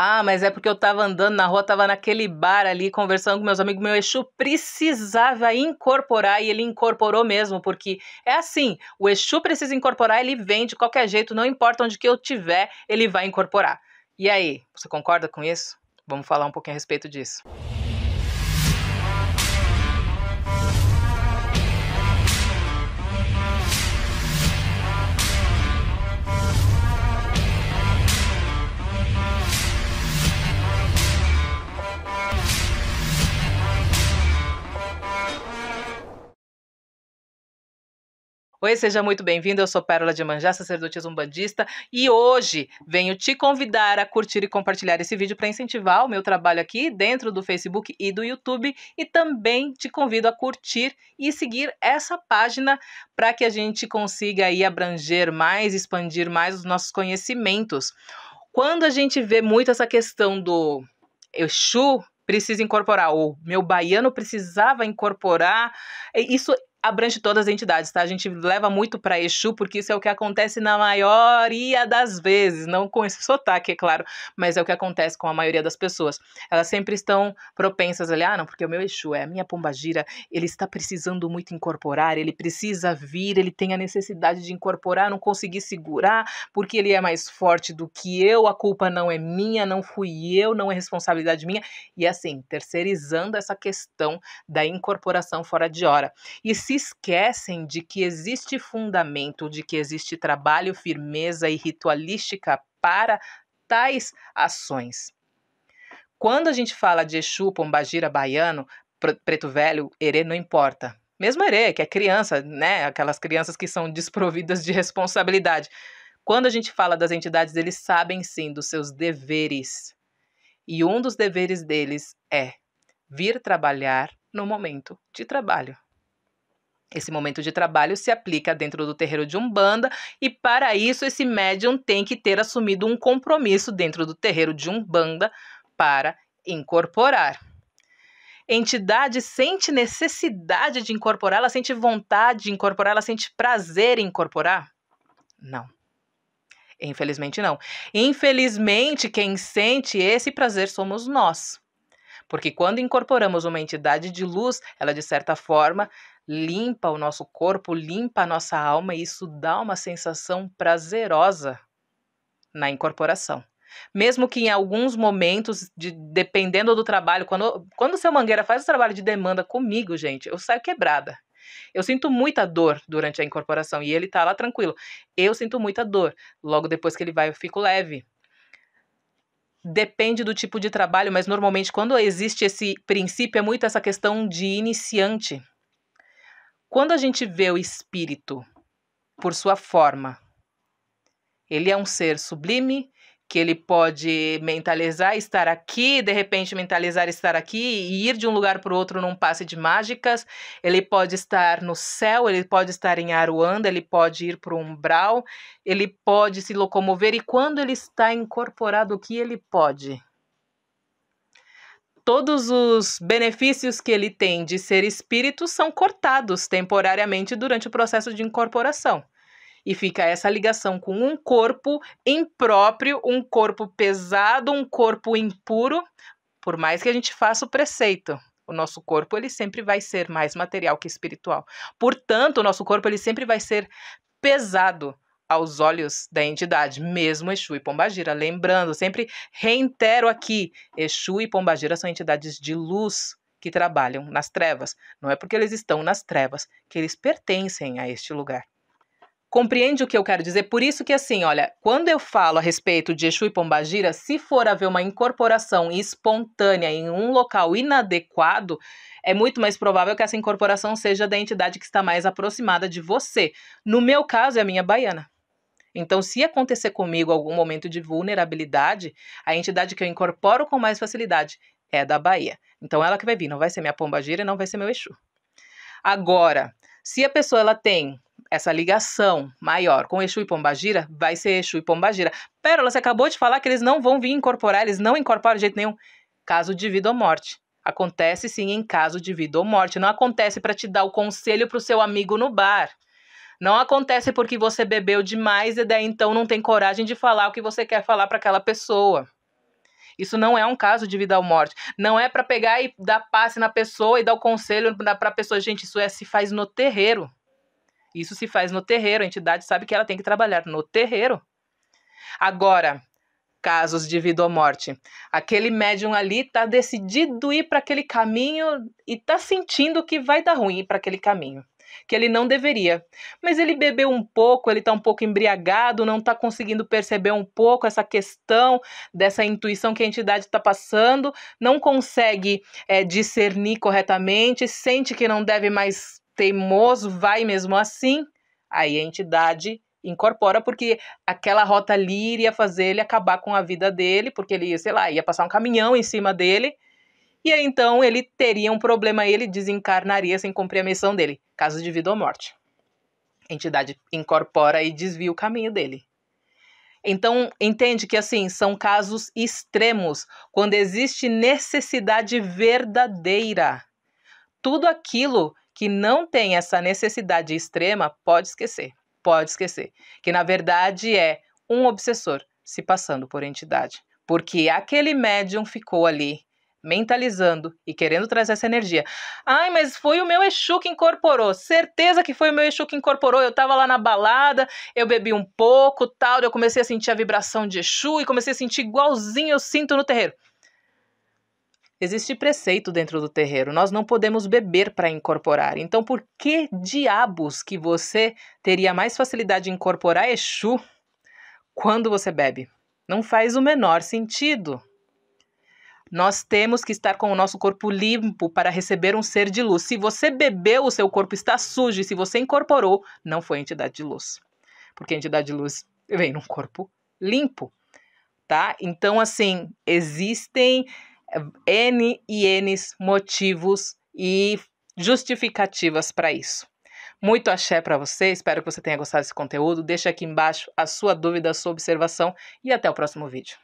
Ah, mas é porque eu tava andando na rua, tava naquele bar ali, conversando com meus amigos. Meu Exu precisava incorporar e ele incorporou mesmo, porque é assim: o Exu precisa incorporar, ele vem de qualquer jeito, não importa onde que eu tiver, ele vai incorporar. E aí, você concorda com isso? Vamos falar um pouquinho a respeito disso. Oi, seja muito bem-vindo. Eu sou Pérola de Manjá, sacerdotisa umbandista, e hoje venho te convidar a curtir e compartilhar esse vídeo para incentivar o meu trabalho aqui dentro do Facebook e do YouTube e também te convido a curtir e seguir essa página para que a gente consiga aí abranger mais, expandir mais os nossos conhecimentos. Quando a gente vê muito essa questão do Exu, precisa incorporar, o meu baiano precisava incorporar. Isso abrange todas as entidades, tá? A gente leva muito para Exu, porque isso é o que acontece na maioria das vezes, não com esse sotaque, é claro, mas é o que acontece com a maioria das pessoas. Elas sempre estão propensas a olhar, ah, não, porque o meu Exu é a minha pombagira, ele está precisando muito incorporar, ele precisa vir, ele tem a necessidade de incorporar, não consegui segurar, porque ele é mais forte do que eu, a culpa não é minha, não fui eu, não é responsabilidade minha, e assim, terceirizando essa questão da incorporação fora de hora. E se esquecem de que existe fundamento, de que existe trabalho, firmeza e ritualística para tais ações. Quando a gente fala de Exu, Pombagira, Baiano, Preto Velho, Herê, não importa. Mesmo Herê, que é criança, né? Aquelas crianças que são desprovidas de responsabilidade. Quando a gente fala das entidades, eles sabem sim dos seus deveres. E um dos deveres deles é vir trabalhar no momento de trabalho. Esse momento de trabalho se aplica dentro do terreiro de Umbanda e, para isso, esse médium tem que ter assumido um compromisso dentro do terreiro de Umbanda para incorporar. Entidade sente necessidade de incorporar, ela sente vontade de incorporar, ela sente prazer em incorporar? Não. Infelizmente, não. Infelizmente, quem sente esse prazer somos nós. Porque quando incorporamos uma entidade de luz, ela de certa forma limpa o nosso corpo, limpa a nossa alma e isso dá uma sensação prazerosa na incorporação. Mesmo que em alguns momentos, de, dependendo do trabalho, quando, quando o seu Mangueira faz o trabalho de demanda comigo, gente, eu saio quebrada. Eu sinto muita dor durante a incorporação e ele tá lá tranquilo. Eu sinto muita dor. Logo depois que ele vai, eu fico leve. Depende do tipo de trabalho, mas normalmente quando existe esse princípio, é muito essa questão de iniciante quando a gente vê o espírito por sua forma, ele é um ser sublime que ele pode mentalizar estar aqui, de repente mentalizar estar aqui e ir de um lugar para o outro num passe de mágicas. Ele pode estar no céu, ele pode estar em Aruanda, ele pode ir para o umbral, ele pode se locomover e quando ele está incorporado, o que ele pode? todos os benefícios que ele tem de ser espírito são cortados temporariamente durante o processo de incorporação. E fica essa ligação com um corpo impróprio, um corpo pesado, um corpo impuro, por mais que a gente faça o preceito. O nosso corpo ele sempre vai ser mais material que espiritual. Portanto, o nosso corpo ele sempre vai ser pesado, aos olhos da entidade, mesmo Exu e Pombagira. Lembrando, sempre reitero aqui: Exu e Pombagira são entidades de luz que trabalham nas trevas. Não é porque eles estão nas trevas que eles pertencem a este lugar. Compreende o que eu quero dizer? Por isso que assim, olha, quando eu falo a respeito de Exu e Pombagira, se for haver uma incorporação espontânea em um local inadequado, é muito mais provável que essa incorporação seja da entidade que está mais aproximada de você. No meu caso, é a minha baiana. Então, se acontecer comigo algum momento de vulnerabilidade, a entidade que eu incorporo com mais facilidade é da Bahia. Então, ela que vai vir, não vai ser minha pombagira, não vai ser meu Exu. Agora, se a pessoa ela tem essa ligação maior com Exu e Pombagira, vai ser Exu e Pombagira. Pérola, você acabou de falar que eles não vão vir incorporar, eles não incorporam de jeito nenhum. Caso de vida ou morte. Acontece sim em caso de vida ou morte. Não acontece para te dar o conselho para o seu amigo no bar. Não acontece porque você bebeu demais e daí então não tem coragem de falar o que você quer falar para aquela pessoa. Isso não é um caso de vida ou morte. Não é para pegar e dar passe na pessoa e dar o conselho para a pessoa. Gente, isso é, se faz no terreiro. Isso se faz no terreiro. A entidade sabe que ela tem que trabalhar no terreiro. Agora, casos de vida ou morte. Aquele médium ali tá decidido ir para aquele caminho e tá sentindo que vai dar ruim para aquele caminho que ele não deveria. Mas ele bebeu um pouco, ele está um pouco embriagado, não está conseguindo perceber um pouco essa questão dessa intuição que a entidade está passando, não consegue é, discernir corretamente, sente que não deve mais teimoso, vai mesmo assim. Aí a entidade incorpora porque aquela rota ali iria fazer ele acabar com a vida dele, porque ele, sei lá, ia passar um caminhão em cima dele e aí então ele teria um problema, ele desencarnaria sem cumprir a missão dele, caso de vida ou morte. A entidade incorpora e desvia o caminho dele. Então, entende que assim, são casos extremos, quando existe necessidade verdadeira. Tudo aquilo que não tem essa necessidade extrema, pode esquecer. Pode esquecer. Que na verdade é um obsessor se passando por entidade. Porque aquele médium ficou ali mentalizando e querendo trazer essa energia. Ai, mas foi o meu Exu que incorporou. Certeza que foi o meu Exu que incorporou. Eu tava lá na balada, eu bebi um pouco, tal, eu comecei a sentir a vibração de Exu e comecei a sentir igualzinho eu sinto no terreiro. Existe preceito dentro do terreiro, nós não podemos beber para incorporar. Então, por que diabos que você teria mais facilidade de incorporar Exu quando você bebe? Não faz o menor sentido. Nós temos que estar com o nosso corpo limpo para receber um ser de luz. Se você bebeu, o seu corpo está sujo, e se você incorporou, não foi entidade de luz. Porque a entidade de luz vem num corpo limpo, tá? Então, assim, existem eh, N e N motivos e justificativas para isso. Muito axé para você, espero que você tenha gostado desse conteúdo. Deixa aqui embaixo a sua dúvida, a sua observação e até o próximo vídeo.